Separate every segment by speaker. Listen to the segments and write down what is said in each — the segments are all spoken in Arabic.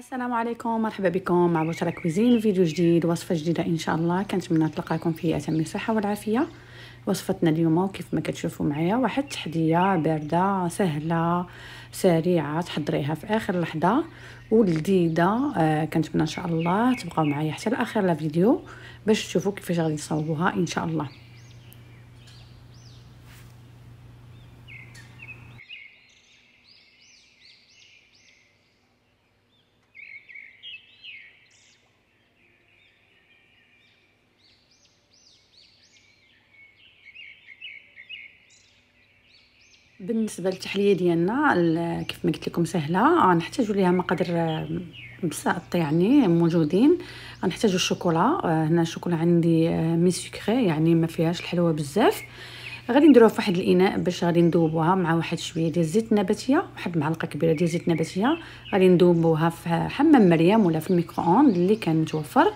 Speaker 1: السلام عليكم مرحبا بكم مع بشرى كوزين فيديو جديد وصفه جديده ان شاء الله كنتمنى تلقاكم في اتم الصحه والعافيه وصفتنا اليوم وكيف ما كتشوفوا معايا واحد تحديه بارده سهله سريعه تحضريها في اخر لحظه ولذيذه آه كنتمنى ان شاء الله تبقاو معايا حتى لاخر الفيديو باش تشوفوا كيفاش غادي نصاوبوها ان شاء الله بالنسبه للتحليه ديالنا كيف ما قلت لكم سهله غنحتاجوا ليها مقادير بسيطه آه، يعني موجودين غنحتاجوا الشوكولا آه، هنا الشوكولا عندي آه، مي سكري يعني ما فيهاش الحلوه بزاف غادي نديروها في واحد الاناء باش غادي نذوبوها مع واحد شويه ديال الزيت النباتيه واحد معلقه كبيره ديال الزيت النباتيه غادي نذوبوها في حمام مريم ولا في الميكرو اوند اللي كان متوفر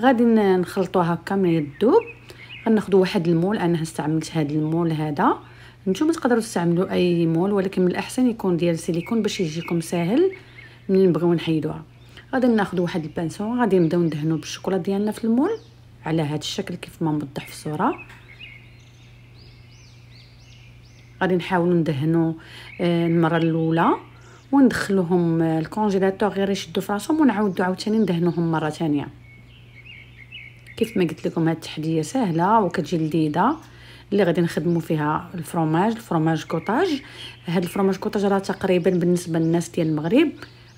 Speaker 1: غادي نخلطوها هكا من الذوب غناخذ واحد المول انا استعملت هذا المول هذا نتوما تقدروا تستعملوا اي مول ولكن من الاحسن يكون ديال سيليكون باش يجيكم ساهل ملي نبغيو نحيدوها غادي ناخذ واحد البانسون غادي نبداو ندهنو بالشوكولا ديالنا في المول على هذا الشكل كيف ما موضح في الصوره غادي نحاولوا ندهنو آه، المره الاولى وندخلوهم آه، الكونجيلاتور غير يشدوا فراسهم ونعاودوا عاوتاني ندهنوهم مره ثانيه كيف ما قلت لكم هاد التحديه سهله وكتجي لذيذه اللي غادي نخدموا فيها الفروماج الفروماج كوطاج هذا الفروماج كوطاج راه تقريبا بالنسبه للناس ديال المغرب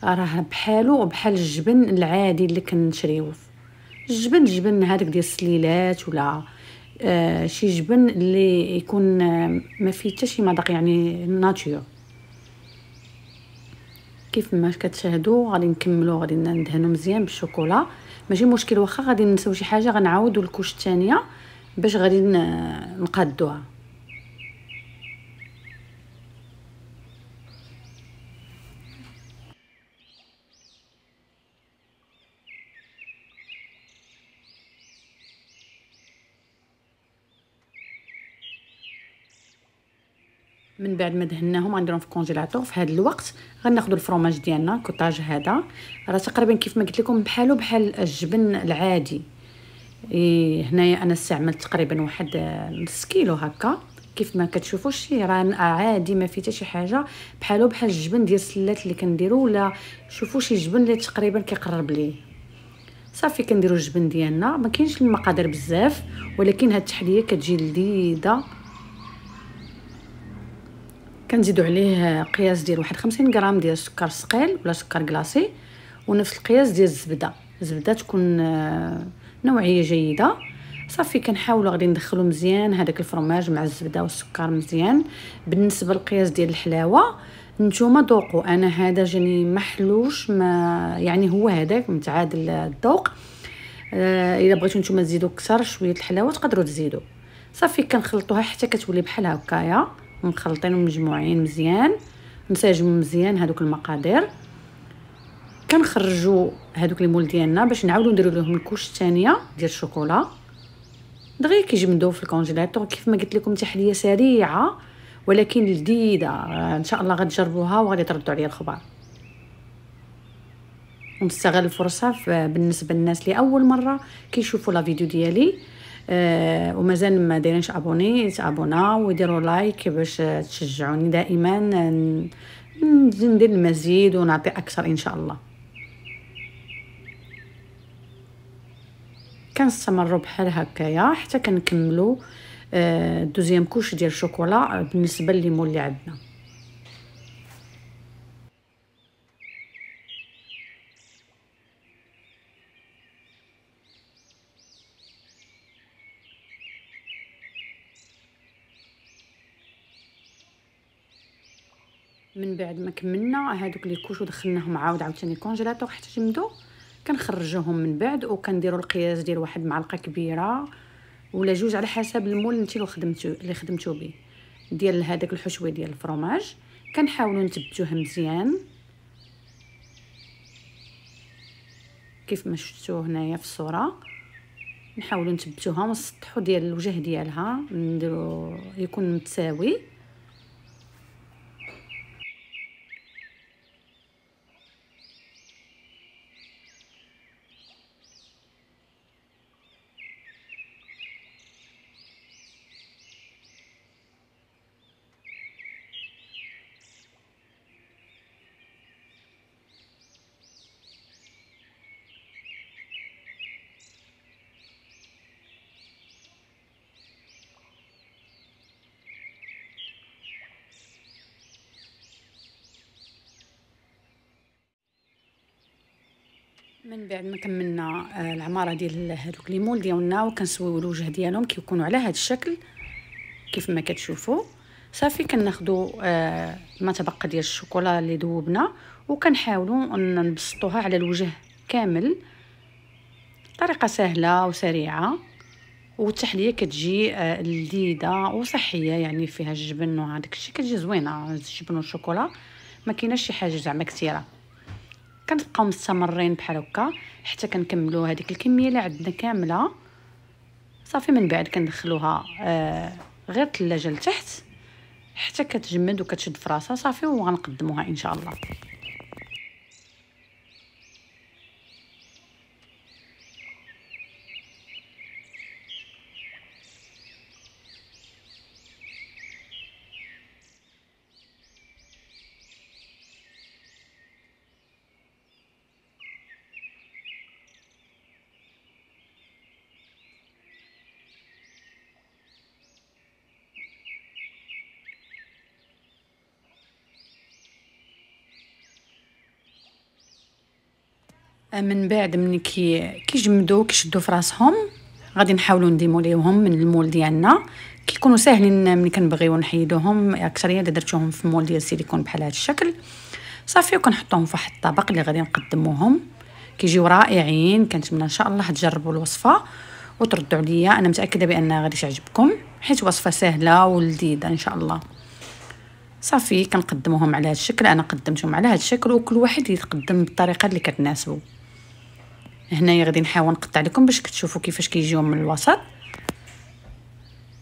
Speaker 1: راه بحالو وبحال الجبن العادي اللي كنشريوه الجبن الجبن هذاك ديال السليلات ولا آه شي جبن اللي يكون آه، ما فيه حتى شي مذاق يعني ناتور كيف ما كتشاهدوا غادي نكملوا غادي ندهنوا مزيان بالشوكولا ماشي مشكل واخا غادي نساو شي حاجه غنعاودوا الكوش الثانيه باش غادي نقادوها من بعد ما دهناهم غنديرهم في الكونجيلاتور في هذا الوقت غناخذوا الفرماج ديالنا الكوطاج هذا راه تقريبا كيف ما قلت لكم بحالو بحال الجبن العادي إيه هنايا انا استعملت تقريبا واحد آه، نص كيلو هكا كيف ما كتشوفوا شي راه عادي ما فيه حتى شي حاجه بحالو بحال الجبن ديال السلات اللي كنديرو ولا شوفوا شي جبن اللي تقريبا كيقرب ليه صافي كنديرو الجبن ديالنا ما كاينش المقادير بزاف ولكن هاد التحليه كتجي لذيذه كنزيدو عليه آه، قياس ديال واحد 50 غرام ديال السكر ثقيل ولا سكر كلاصي ونفس القياس ديال الزبده الزبده تكون آه نوعيه جيده صافي كنحاولوا غادي ندخلوا مزيان هذاك الفرماج مع الزبده والسكر مزيان بالنسبه للقياس ديال الحلاوه نتوما ذوقوا انا هذا جاني محلوش ما يعني هو هذاك متعادل الذوق آه الا بغيتو نتوما تزيدوا كثر شويه الحلاوه تقدروا تزيدوا صافي كنخلطوها حتى كتولي بحال هكايا مخلطين ومجموعين مزيان نساجمو مزيان هذوك المقادير كنخرجوا هذوك المول ديالنا باش نعاودوا نديروا لهم الكوش الثانيه ديال الشوكولا دغيا كيجمدو في الكونجيلاتور كيف ما قلت لكم تحليه سريعه ولكن لذيذه ان شاء الله غتجربوها وغادي تردوا عليا الخبر ونستغل الفرصه بالنسبه للناس لاول مره كيشوفوا لا فيديو ديالي أه ومازال ما دايرينش ابوني ابونا وديروا لايك باش تشجعوني دائما ندير المزيد ونعطي اكثر ان شاء الله كنستمروا بحال هكايا حتى كنكملوا آه، دوزيام كوش ديال الشوكولا بالنسبه لليمون اللي عندنا من بعد ما كملنا هادوك لي كوش ودخلناهم عاود عاوتاني كونجيلاتور حتى يجمدوا كنخرجوهم من بعد وكنديروا القياس ديال واحد معلقه كبيره ولا جوج على حسب المول انت اللي خدمتو اللي خدمتو به ديال هذاك الحشوه ديال الفرماج كنحاولوا نثبتوه مزيان كيف ما شفتوا هنايا في الصوره نحاولوا نثبتوها ونسطحوا ديال الوجه ديالها نديرو يكون متساوي من بعد ما كملنا آه، العماره ديال هذوك لي مول ديالنا وكنسويو الوجه ديالهم كيكونوا على هذا الشكل كيف ما كتشوفوا صافي كناخذوا آه، ما تبقى ديال الشوكولا اللي ذوبنا وكنحاولوا نبسطوها على الوجه كامل طريقه سهله وسريعه والتحليه كتجي آه، لذيذه وصحيه يعني فيها الجبن وهذاك الشيء كتجي زوينه الجبن والشوكولا ما كايناش شي حاجه زعما كثيره كنبقاو مستمرين بحال هكا حتى كنكملوا هذيك الكميه اللي عندنا كامله صافي من بعد كندخلوها آه غير الثلاجه لتحت حتى كتجمد وكتشد فراسها صافي وغنقدموها ان شاء الله من بعد من كي كيجمدوا كيشدوا في راسهم غادي نحاولوا نديموليوهم من المول ديالنا كيكونوا ساهلين ملي كنبغيو نحيدوهم اكثريه الا درتوهم في مول ديال السيليكون بحال هذا الشكل صافي وكنحطوهم في واحد الطبق اللي غادي نقدموهم كيجيو رائعين كنتمنى ان شاء الله تجربوا الوصفه وتردوا عليا انا متاكده بان غادي تعجبكم حيت وصفه سهله ولذيذه ان شاء الله صافي كنقدموهم على هذا الشكل انا قدمتهم على هذا الشكل وكل واحد يتقدم بالطريقه اللي كتناسبو هنايا غادي نحاول نقطع لكم باش كتشوفوا كيفاش كيجيو من الوسط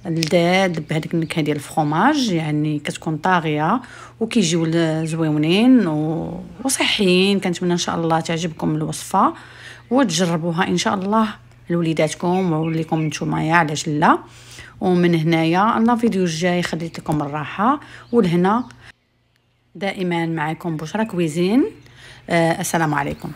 Speaker 1: الداد بهذيك النكهه ديال الفرماج يعني كتكون طاغيه وكيجيو زويونين وصحيين كنتمنى ان شاء الله تعجبكم الوصفه وتجربوها ان شاء الله لوليداتكم وليكم نتوما علاش لا ومن هنايا لا فيديو الجاي خليت لكم الراحه ولهنا دائما معكم بشرى كويزين آه السلام عليكم